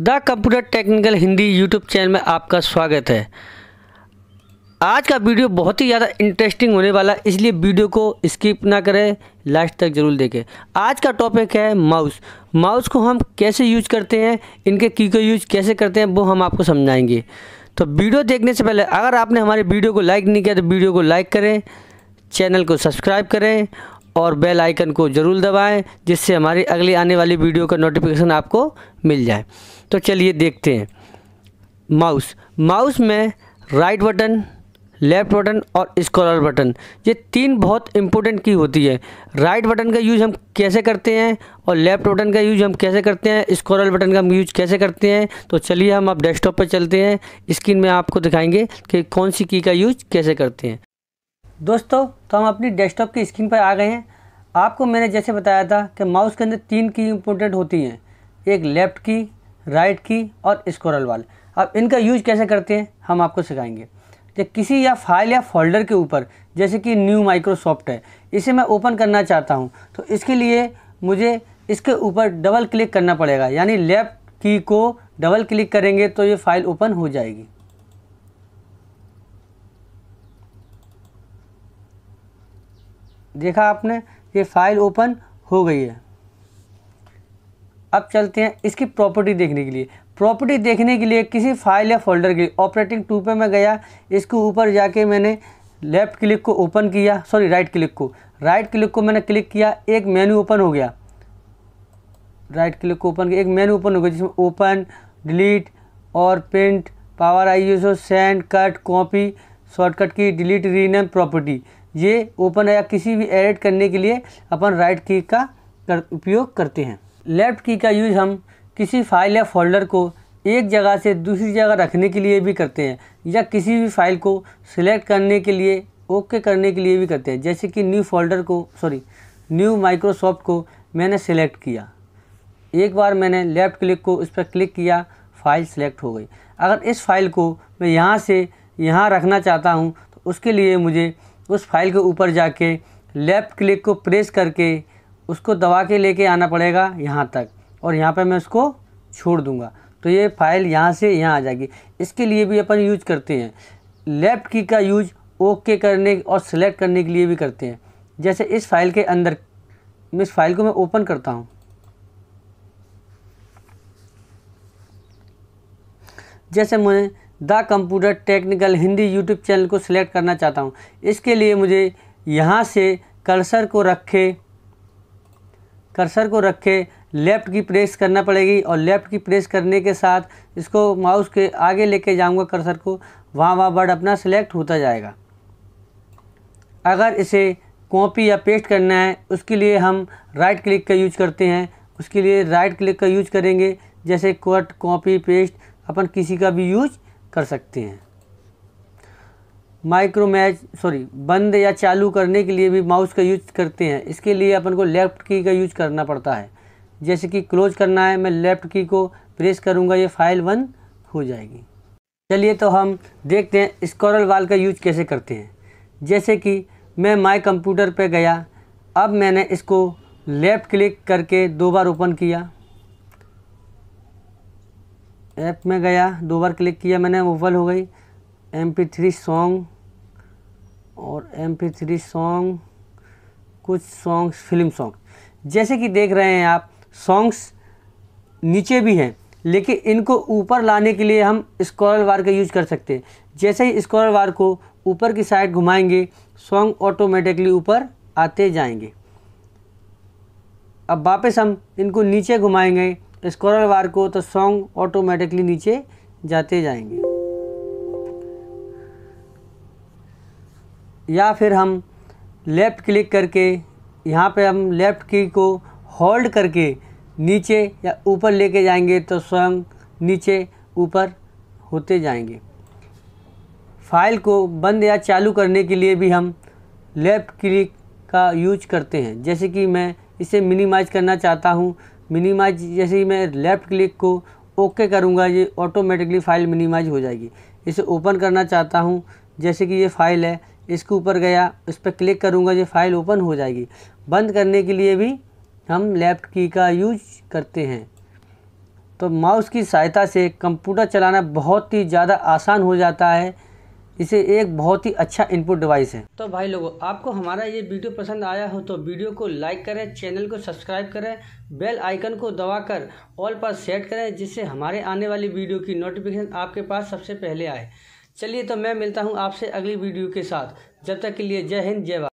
the computer technical Hindi YouTube channel में आपका स्वागत है आज का वीडियो बहुत ही ज़्यादा इंटरेस्टिंग होने वाला है इसलिए वीडियो को स्किप ना करें लास्ट तक ज़रूर देखें आज का टॉपिक है माउस माउस को हम कैसे यूज करते हैं इनके की को यूज कैसे करते हैं वो हम आपको समझाएंगे तो वीडियो देखने से पहले अगर आपने हमारे वीडियो को लाइक नहीं किया तो वीडियो को लाइक करें चैनल को सब्सक्राइब करें और बेल आइकन को ज़रूर दबाएं जिससे हमारी अगली आने वाली वीडियो का नोटिफिकेशन आपको मिल जाए तो चलिए देखते हैं माउस माउस में राइट बटन लेफ़्ट बटन और स्क्रॉल बटन ये तीन बहुत इंपॉर्टेंट की होती है राइट बटन का यूज़ हम कैसे करते हैं और लेफ़्ट बटन का यूज़ हम कैसे करते हैं स्क्रॉल बटन का हम यूज़ कैसे करते हैं तो चलिए हम अब डेस्कटॉप पर चलते हैं स्क्रीन में आपको दिखाएंगे कि कौन सी की का यूज़ कैसे करते हैं दोस्तों तो हम अपनी डेस्कटॉप की स्क्रीन पर आ गए हैं आपको मैंने जैसे बताया था कि माउस के अंदर तीन की इम्पोर्टेंट होती हैं एक लेफ़्ट की राइट की और स्क्रॉल वाल अब इनका यूज कैसे करते हैं हम आपको सिखाएंगे कि तो किसी या फाइल या फोल्डर के ऊपर जैसे कि न्यू माइक्रोसॉफ्ट है इसे मैं ओपन करना चाहता हूँ तो इसके लिए मुझे इसके ऊपर डबल क्लिक करना पड़ेगा यानी लेफ़्ट की को डबल क्लिक करेंगे तो ये फ़ाइल ओपन हो जाएगी देखा आपने ये फाइल ओपन हो गई है अब चलते हैं इसकी प्रॉपर्टी देखने के लिए प्रॉपर्टी देखने के लिए किसी फाइल या फोल्डर के लिए ऑपरेटिंग टू पे मैं गया इसके ऊपर जाके मैंने लेफ़्ट क्लिक को ओपन किया सॉरी राइट क्लिक को राइट क्लिक को मैंने क्लिक किया एक मेन्यू ओपन हो गया राइट क्लिक को ओपन किया एक मेन्यू ओपन हो गया जिसमें ओपन डिलीट और print PowerISO send cut copy shortcut की डिलीट रीनेम प्रॉपर्टी ये ओपन या किसी भी एडिट करने के लिए अपन राइट की का कर, उपयोग करते हैं लेफ़्ट की का यूज़ हम किसी फाइल या फोल्डर को एक जगह से दूसरी जगह रखने के लिए भी करते हैं या किसी भी फाइल को सिलेक्ट करने के लिए ओके करने के लिए भी करते हैं जैसे कि न्यू फोल्डर को सॉरी न्यू माइक्रोसॉफ्ट को मैंने सेलेक्ट किया एक बार मैंने लेफ़्ट क्लिक को इस पर क्लिक किया फ़ाइल सेलेक्ट हो गई अगर इस फाइल को मैं यहाँ से यहाँ रखना चाहता हूँ तो उसके लिए मुझे उस फाइल के ऊपर जाके लेफ़्ट क्लिक को प्रेस करके उसको दबा के लेके आना पड़ेगा यहाँ तक और यहाँ पे मैं उसको छोड़ दूँगा तो ये फाइल यहाँ से यहाँ आ जाएगी इसके लिए भी अपन यूज करते हैं लेफ़्ट की का यूज ओके करने और सिलेक्ट करने के लिए भी करते हैं जैसे इस फाइल के अंदर इस फाइल को मैं ओपन करता हूँ जैसे मैं the computer technical Hindi YouTube channel को सिलेक्ट करना चाहता हूँ इसके लिए मुझे यहाँ से कर्सर को रखे कर्सर को रखे लेफ़्ट की प्रेस करना पड़ेगी और लेफ़्ट की प्रेस करने के साथ इसको माउस के आगे लेके जाऊंगा कर्सर को वहाँ वहाँ वर्ड अपना सिलेक्ट होता जाएगा अगर इसे कॉपी या पेस्ट करना है उसके लिए हम राइट क्लिक का यूज करते हैं उसके लिए राइट क्लिक का यूज करेंगे जैसे कट कॉपी पेस्ट अपन किसी का भी यूज कर सकते हैं माइक्रो मैच सॉरी बंद या चालू करने के लिए भी माउस का यूज करते हैं इसके लिए अपन को लेफ़्ट की का यूज करना पड़ता है जैसे कि क्लोज करना है मैं लेफ़्ट की को प्रेस करूँगा ये फाइल बंद हो जाएगी चलिए तो हम देखते हैं स्कॉरल वाल का यूज कैसे करते हैं जैसे कि मैं माई कंप्यूटर पे गया अब मैंने इसको लेफ़्ट क्लिक करके दो बार ओपन किया ऐप में गया दो बार क्लिक किया मैंने ओवल हो गई एम पी थ्री सॉन्ग और एम पी थ्री सॉन्ग कुछ सॉन्ग्स फिल्म सॉन्ग जैसे कि देख रहे हैं आप सॉन्ग्स नीचे भी हैं लेकिन इनको ऊपर लाने के लिए हम स्क्रॉल बार का यूज कर सकते हैं जैसे ही स्क्रॉल बार को ऊपर की साइड घुमाएंगे सॉन्ग ऑटोमेटिकली ऊपर आते जाएंगे अब वापस हम इनको नीचे घुमाएंगे स्क्रॉल बार को तो सॉन्ग ऑटोमेटिकली नीचे जाते जाएंगे या फिर हम लेफ़्ट क्लिक करके यहाँ पे हम लेफ़्ट की को होल्ड करके नीचे या ऊपर लेके जाएंगे तो स्वयं नीचे ऊपर होते जाएंगे फाइल को बंद या चालू करने के लिए भी हम लेफ़्ट क्लिक का यूज करते हैं जैसे कि मैं इसे मिनिमाइज करना चाहता हूँ मिनिमाइज जैसे ही मैं लेफ़्ट क्लिक को ओके करूँगा ये ऑटोमेटिकली फ़ाइल मिनिमाइज हो जाएगी इसे ओपन करना चाहता हूँ जैसे कि ये फ़ाइल है इसके ऊपर गया इस पर क्लिक करूँगा ये फ़ाइल ओपन हो जाएगी बंद करने के लिए भी हम लेफ़्ट की का यूज करते हैं तो माउस की सहायता से कंप्यूटर चलाना बहुत ही ज़्यादा आसान हो जाता है इसे एक बहुत ही अच्छा इनपुट डिवाइस है तो भाई लोगों आपको हमारा ये वीडियो पसंद आया हो तो वीडियो को लाइक करें चैनल को सब्सक्राइब करें बेल आइकन को दबाकर ऑल पर सेट करें जिससे हमारे आने वाली वीडियो की नोटिफिकेशन आपके पास सबसे पहले आए चलिए तो मैं मिलता हूँ आपसे अगली वीडियो के साथ जब तक के लिए जय हिंद जय भारत